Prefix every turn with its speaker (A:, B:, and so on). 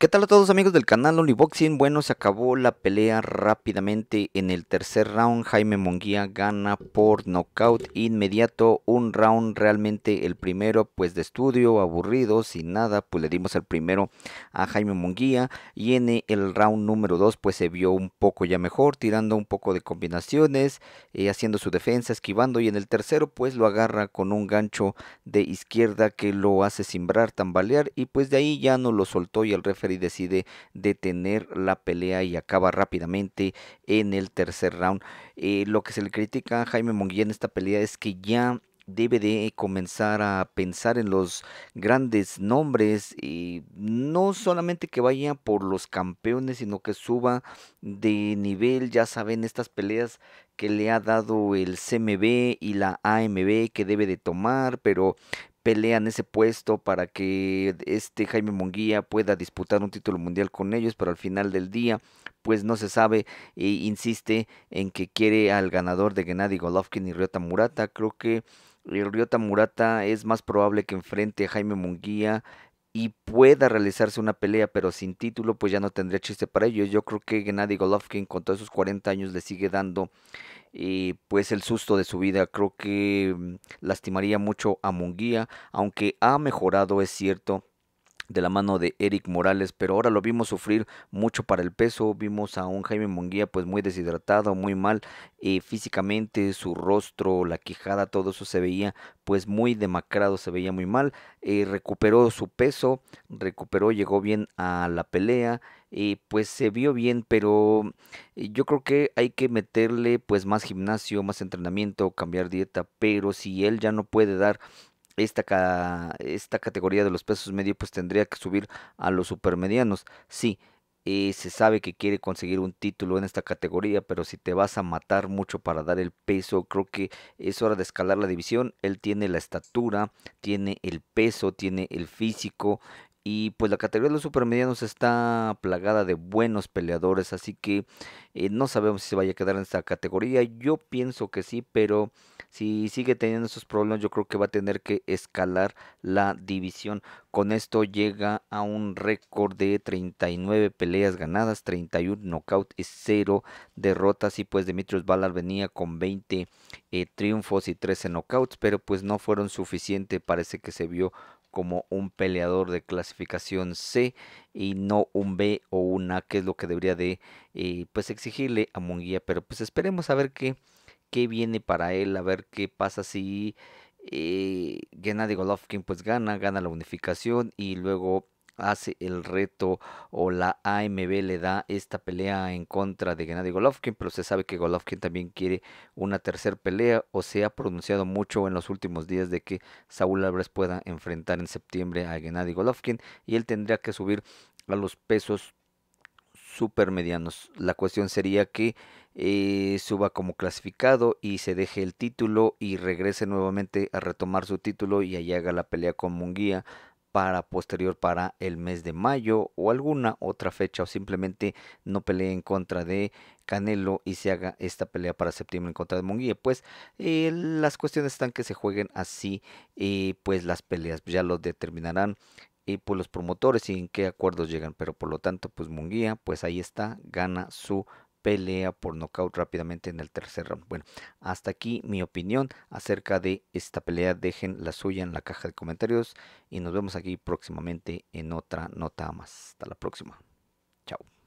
A: ¿Qué tal a todos amigos del canal Boxing Bueno, se acabó la pelea rápidamente en el tercer round. Jaime Monguía gana por knockout inmediato. Un round realmente el primero pues de estudio, aburrido, sin nada. Pues le dimos el primero a Jaime Monguía. Y en el round número 2 pues se vio un poco ya mejor, tirando un poco de combinaciones, eh, haciendo su defensa, esquivando. Y en el tercero pues lo agarra con un gancho de izquierda que lo hace simbrar, tambalear. Y pues de ahí ya no lo soltó y el referente y decide detener la pelea y acaba rápidamente en el tercer round. Eh, lo que se le critica a Jaime Mongui en esta pelea es que ya debe de comenzar a pensar en los grandes nombres y no solamente que vaya por los campeones, sino que suba de nivel, ya saben, estas peleas que le ha dado el CMB y la AMB que debe de tomar, pero pelean ese puesto para que este Jaime Munguía pueda disputar un título mundial con ellos, pero al final del día pues no se sabe e insiste en que quiere al ganador de Gennady Golovkin y Ryota Murata. Creo que eh, Ryota Murata es más probable que enfrente a Jaime Munguía y pueda realizarse una pelea, pero sin título, pues ya no tendría chiste para ellos. Yo creo que Gennady Golovkin con todos sus 40 años le sigue dando eh, pues el susto de su vida. Creo que mm, lastimaría mucho a Munguía, aunque ha mejorado, es cierto, de la mano de Eric Morales, pero ahora lo vimos sufrir mucho para el peso, vimos a un Jaime Munguía pues muy deshidratado, muy mal eh, físicamente, su rostro, la quijada, todo eso se veía pues muy demacrado, se veía muy mal, eh, recuperó su peso, recuperó, llegó bien a la pelea, y eh, pues se vio bien, pero yo creo que hay que meterle pues más gimnasio, más entrenamiento, cambiar dieta, pero si él ya no puede dar esta, esta categoría de los pesos medio pues tendría que subir a los supermedianos. Sí, eh, se sabe que quiere conseguir un título en esta categoría, pero si te vas a matar mucho para dar el peso, creo que es hora de escalar la división. Él tiene la estatura, tiene el peso, tiene el físico, y pues la categoría de los supermedianos está plagada de buenos peleadores, así que eh, no sabemos si se vaya a quedar en esta categoría. Yo pienso que sí, pero si sigue teniendo esos problemas, yo creo que va a tener que escalar la división. Con esto llega a un récord de 39 peleas ganadas, 31 knockout y 0 derrotas. Y pues Demetrius Ballard venía con 20 eh, triunfos y 13 knockouts, pero pues no fueron suficientes. Parece que se vio como un peleador de clasificación C y no un B o un A, que es lo que debería de eh, pues exigirle a Munguía. Pero pues esperemos a ver qué, viene para él, a ver qué pasa si eh, Gennady Golovkin pues gana, gana la unificación y luego hace el reto o la AMB le da esta pelea en contra de Gennady Golovkin, pero se sabe que Golovkin también quiere una tercera pelea o se ha pronunciado mucho en los últimos días de que Saúl Álvarez pueda enfrentar en septiembre a Gennady Golovkin y él tendría que subir a los pesos medianos La cuestión sería que eh, suba como clasificado y se deje el título y regrese nuevamente a retomar su título y allá haga la pelea con Munguía para posterior para el mes de mayo o alguna otra fecha o simplemente no pelee en contra de Canelo y se haga esta pelea para septiembre en contra de Munguía pues eh, las cuestiones están que se jueguen así y eh, pues las peleas ya lo determinarán y eh, pues los promotores y en qué acuerdos llegan pero por lo tanto pues Munguía pues ahí está gana su pelea por nocaut rápidamente en el tercer round. Bueno, hasta aquí mi opinión acerca de esta pelea. Dejen la suya en la caja de comentarios y nos vemos aquí próximamente en otra nota más. Hasta la próxima. Chao.